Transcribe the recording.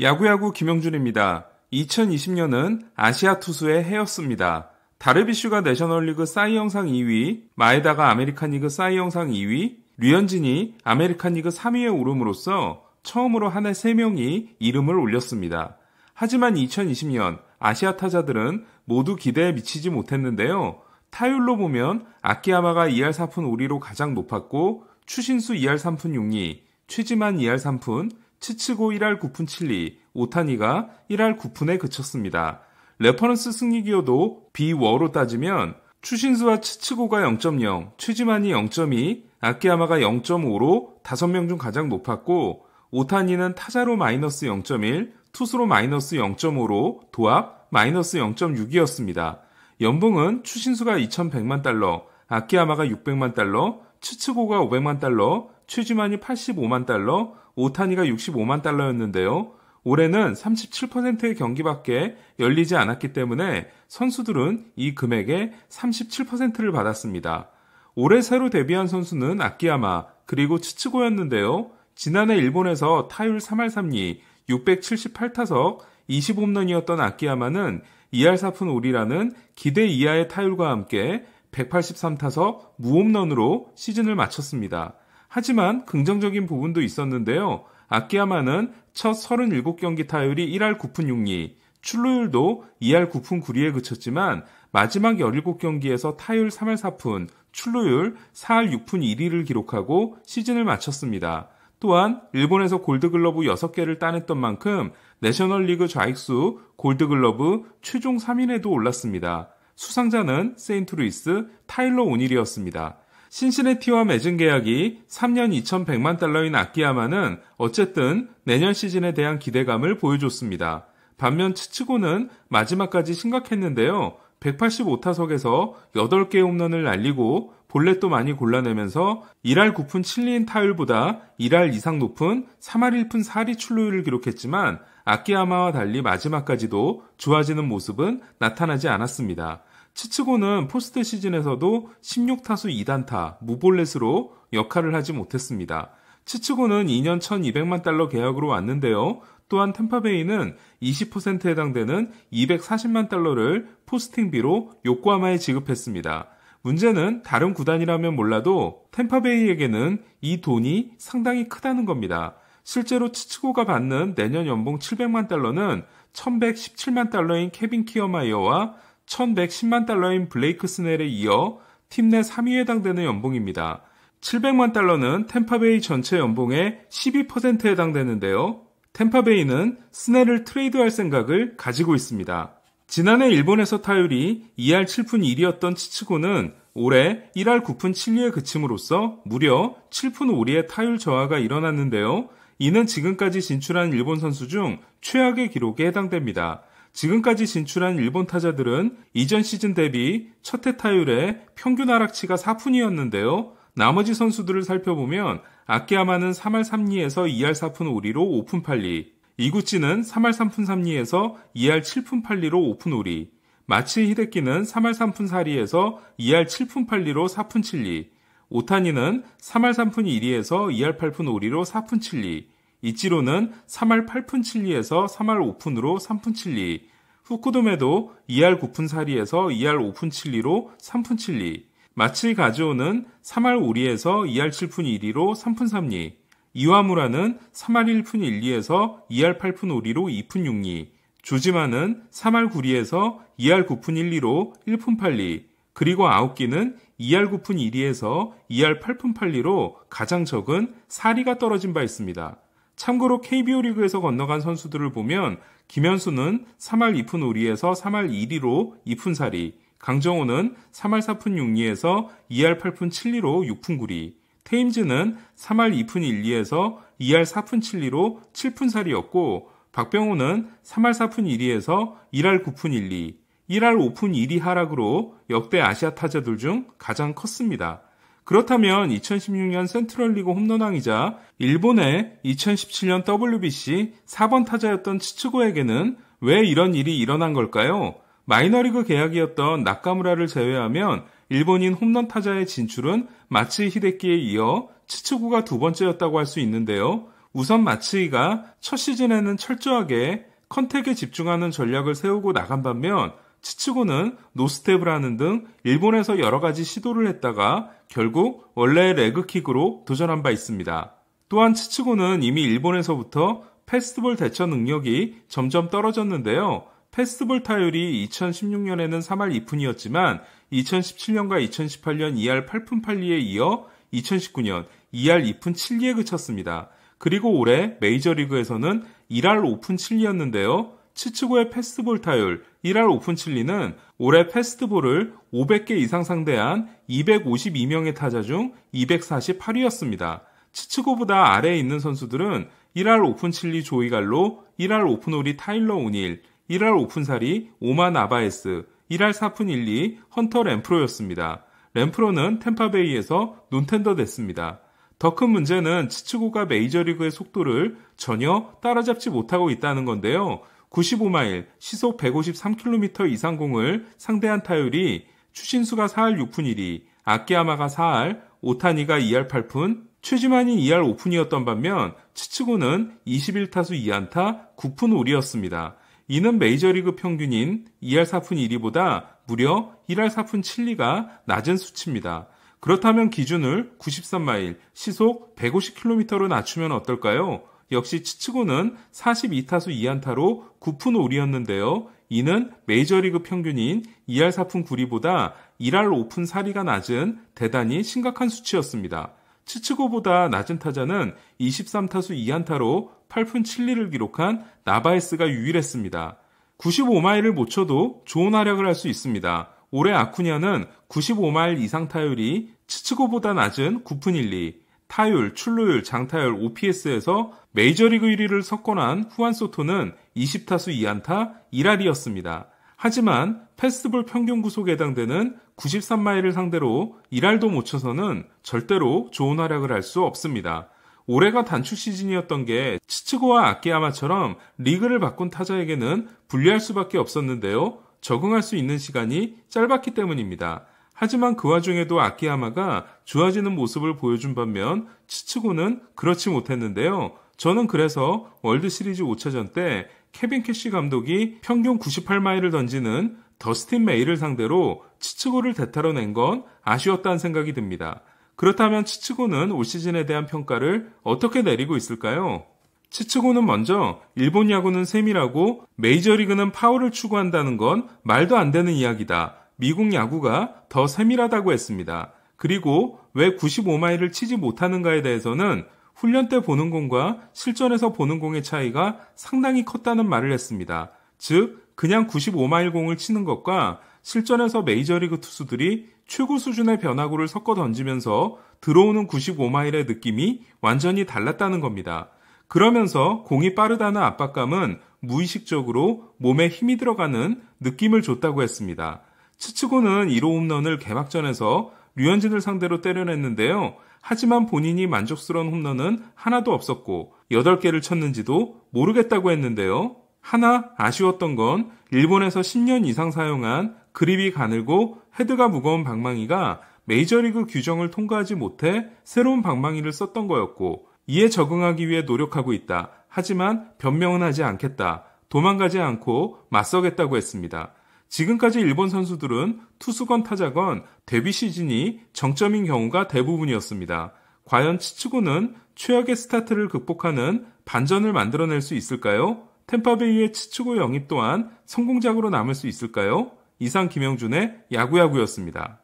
야구야구 김영준입니다. 2020년은 아시아 투수의 해였습니다. 다르비슈가 내셔널리그 사이영상 2위, 마에다가 아메리칸리그 사이영상 2위, 류현진이 아메리칸리그 3위에 오름으로써 처음으로 한 해 3명이 이름을 올렸습니다. 하지만 2020년 아시아 타자들은 모두 기대에 미치지 못했는데요. 타율로 보면 아키야마가 2할 4푼 5리로 가장 높았고 추신수 2할 3푼 6리, 최지만 2할 3푼, 치치고 1할 9푼 7리, 오타니가 1할 9푼에 그쳤습니다. 레퍼런스 승리 기여도 비워로 따지면 추신수와 치치고가 0.0, 최지만이 0.2, 아키야마가 0.5로 5명 중 가장 높았고 오타니는 타자로 마이너스 0.1, 투수로 마이너스 0.5로 도합 마이너스 0.6이었습니다. 연봉은 추신수가 2,100만 달러, 아키야마가 600만 달러, 치츠고가 500만 달러, 슈지만이 85만 달러, 오타니가 65만 달러였는데요. 올해는 37%의 경기밖에 열리지 않았기 때문에 선수들은 이 금액의 37%를 받았습니다. 올해 새로 데뷔한 선수는 아키야마 그리고 치츠고였는데요. 지난해 일본에서 타율 3할 3리 678타석 25홈런이었던 아키야마는 2할 4푼 5리라는 기대 이하의 타율과 함께 183타석 무홈런으로 시즌을 마쳤습니다. 하지만 긍정적인 부분도 있었는데요. 아키야마는 첫 37경기 타율이 1할 9푼 6리, 출루율도 2할 9푼 9리에 그쳤지만 마지막 17경기에서 타율 3할 4푼, 출루율 4할 6푼 1위를 기록하고 시즌을 마쳤습니다. 또한 일본에서 골드글러브 6개를 따냈던 만큼 내셔널리그 좌익수 골드글러브 최종 3인에도 올랐습니다. 수상자는 세인트루이스 타일러 오닐이었습니다. 신시내티와 맺은 계약이 3년 2,100만 달러인 아키야마는 어쨌든 내년 시즌에 대한 기대감을 보여줬습니다. 반면 치치고는 마지막까지 심각했는데요. 185타석에서 8개 홈런을 날리고 볼넷도 많이 골라내면서 1할 9푼 7리인 타율보다 1할 이상 높은 3할 1푼 4리 출루율을 기록했지만 아키야마와 달리 마지막까지도 좋아지는 모습은 나타나지 않았습니다. 치츠고는 포스트 시즌에서도 16타수 2단타 무볼넷으로 역할을 하지 못했습니다. 치츠고는 2년 1200만 달러 계약으로 왔는데요. 또한 템파베이는 20%에 해당되는 240만 달러를 포스팅비로 요코하마에 지급했습니다. 문제는 다른 구단이라면 몰라도 템파베이에게는 이 돈이 상당히 크다는 겁니다. 실제로 치츠고가 받는 내년 연봉 700만 달러는 1117만 달러인 케빈 키어마이어와 1110만 달러인 블레이크 스넬에 이어 팀 내 3위에 해당되는 연봉입니다. 700만 달러는 템파베이 전체 연봉의 12%에 해당되는데요. 템파베이는 스넬을 트레이드할 생각을 가지고 있습니다. 지난해 일본에서 타율이 2할 7푼 1이었던 치치고는 올해 1할 9푼 7리에 그침으로써 무려 7푼 5리의 타율 저하가 일어났는데요. 이는 지금까지 진출한 일본 선수 중 최악의 기록에 해당됩니다. 지금까지 진출한 일본 타자들은 이전 시즌 대비 첫해 타율의 평균 하락치가 4푼이었는데요. 나머지 선수들을 살펴보면 아키야마는 3할 3리에서 2할 4푼 5리로 5푼 8리, 이구치는 3할 3푼 3리에서 2할 7푼 8리로 5푼 5리, 마치 히데키는 3할 3푼 4리에서 2할 7푼 8리로 4푼 7리, 오타니는 3할 3푼 1리에서 2할 8푼 5리로 4푼 7리, 이치로는 3할 8푼 7리에서 3할 5푼으로 3푼 7리, 후쿠도메도 2할 9푼 4리에서 2할 5푼 7리로 3푼 7리, 마치 가즈오는 3할 5리에서 2할 7푼 1리로 3푼 3리, 이와무라는 3할 1푼 1리에서 2할 8푼 5리로 2푼 6리, 조지마는 3할 9리에서 2할 9푼 1리로 1푼 8리, 그리고 아웃기는 2할 9푼 1리에서 2할 8푼 8리로 가장 적은 4리가 떨어진 바 있습니다. 참고로 KBO 리그에서 건너간 선수들을 보면 김현수는 3할 2푼 5리에서 3할 1리로 2푼 4리, 강정호는 3할 4푼 6리에서 2할 8푼 7리로 6푼 9리, 테임즈는 3할 2푼 1리에서 2할 4푼 7리로 7푼 4리였고 박병호는 3할 4푼 1리에서 1할 9푼 1리, 1할 5푼 1리 하락으로 역대 아시아 타자들 중 가장 컸습니다. 그렇다면 2016년 센트럴리그 홈런왕이자 일본의 2017년 WBC 4번 타자였던 치츠고에게는 왜 이런 일이 일어난 걸까요? 마이너리그 계약이었던 나카무라를 제외하면 일본인 홈런 타자의 진출은 마치 히데키에 이어 치츠구가 두 번째였다고 할 수 있는데요. 우선 마츠이가첫 시즌에는 철저하게 컨택에 집중하는 전략을 세우고 나간 반면 치치고는 노스텝을 하는 등 일본에서 여러 가지 시도를 했다가 결국 원래의 레그킥으로 도전한 바 있습니다. 또한 치치고는 이미 일본에서부터 패스트볼 대처 능력이 점점 떨어졌는데요. 패스트볼 타율이 2016년에는 3할 2푼이었지만 2017년과 2018년 2할 8푼 8리에 이어 2019년 2할 2푼 7리에 그쳤습니다. 그리고 올해 메이저리그에서는 1할 5푼 7리였는데요. 치츠고의 패스볼 타율 1할 오픈칠리는 올해 패스트볼을 500개 이상 상대한 252명의 타자 중 248위였습니다. 치츠고보다 아래에 있는 선수들은 1할 오픈칠리 조이갈로, 1할 오픈 오리 타일러 오닐, 1할 오픈살이 오만 아바에스, 1할 4푼 1리 헌터 램프로였습니다. 램프로는 템파베이에서 논텐더 됐습니다. 더 큰 문제는 치츠고가 메이저리그의 속도를 전혀 따라잡지 못하고 있다는 건데요. 95마일 시속 153km 이상 공을 상대한 타율이 추신수가 4할 6푼 1위, 아키야마가 4할, 오타니가 2할 8푼, 최지만이 2할 5푼이었던 반면 치츠고는 21타수 2안타 9푼 5리였습니다. 이는 메이저리그 평균인 2할 4푼 1리보다 무려 1할 4푼 7리가 낮은 수치입니다. 그렇다면 기준을 93마일 시속 150km로 낮추면 어떨까요? 역시 치치고는 42타수 2안타로 9푼 5리였는데요. 이는 메이저리그 평균인 2할 4푼 9리보다 1할 5푼 4리가 낮은 대단히 심각한 수치였습니다. 치치고보다 낮은 타자는 23타수 2안타로 8푼 7리를 기록한 나바에스가 유일했습니다. 95마일을 못 쳐도 좋은 활약을 할 수 있습니다. 올해 아쿠냐는 95마일 이상 타율이 치치고보다 낮은 9푼 1리, 타율, 출루율, 장타율, OPS에서 메이저리그 1위를 석권한 후안 소토는 20타수 2안타 1할이었습니다. 하지만 패스볼 평균 구속에 해당되는 93마일을 상대로 1할도 못 쳐서는 절대로 좋은 활약을 할 수 없습니다. 올해가 단축 시즌이었던 게 치츠고와 아키야마처럼 리그를 바꾼 타자에게는 불리할 수밖에 없었는데요. 적응할 수 있는 시간이 짧았기 때문입니다. 하지만 그 와중에도 아키야마가 좋아지는 모습을 보여준 반면 치츠고는 그렇지 못했는데요. 저는 그래서 월드 시리즈 5차전 때 케빈 캐시 감독이 평균 98마일을 던지는 더스틴 메이를 상대로 치츠고를 대타로 낸 건 아쉬웠다는 생각이 듭니다. 그렇다면 치츠고는 올 시즌에 대한 평가를 어떻게 내리고 있을까요? 치츠고는 먼저 일본 야구는 세밀하고 메이저리그는 파워를 추구한다는 건 말도 안 되는 이야기다. 미국 야구가 더 세밀하다고 했습니다. 그리고 왜 95마일을 치지 못하는가에 대해서는 훈련 때 보는 공과 실전에서 보는 공의 차이가 상당히 컸다는 말을 했습니다. 즉, 그냥 95마일 공을 치는 것과 실전에서 메이저리그 투수들이 최고 수준의 변화구를 섞어 던지면서 들어오는 95마일의 느낌이 완전히 달랐다는 겁니다. 그러면서 공이 빠르다는 압박감은 무의식적으로 몸에 힘이 들어가는 느낌을 줬다고 했습니다. 치츠고는 1호 홈런을 개막전에서 류현진을 상대로 때려냈는데요. 하지만 본인이 만족스러운 홈런은 하나도 없었고 8개를 쳤는지도 모르겠다고 했는데요. 하나 아쉬웠던 건 일본에서 10년 이상 사용한 그립이 가늘고 헤드가 무거운 방망이가 메이저리그 규정을 통과하지 못해 새로운 방망이를 썼던 거였고 이에 적응하기 위해 노력하고 있다. 하지만 변명은 하지 않겠다. 도망가지 않고 맞서겠다고 했습니다. 지금까지 일본 선수들은 투수건 타자건 데뷔 시즌이 정점인 경우가 대부분이었습니다. 과연 치츠고는 최악의 스타트를 극복하는 반전을 만들어낼 수 있을까요? 템파베이의 치츠고 영입 또한 성공작으로 남을 수 있을까요? 이상 김영준의 야구야구였습니다.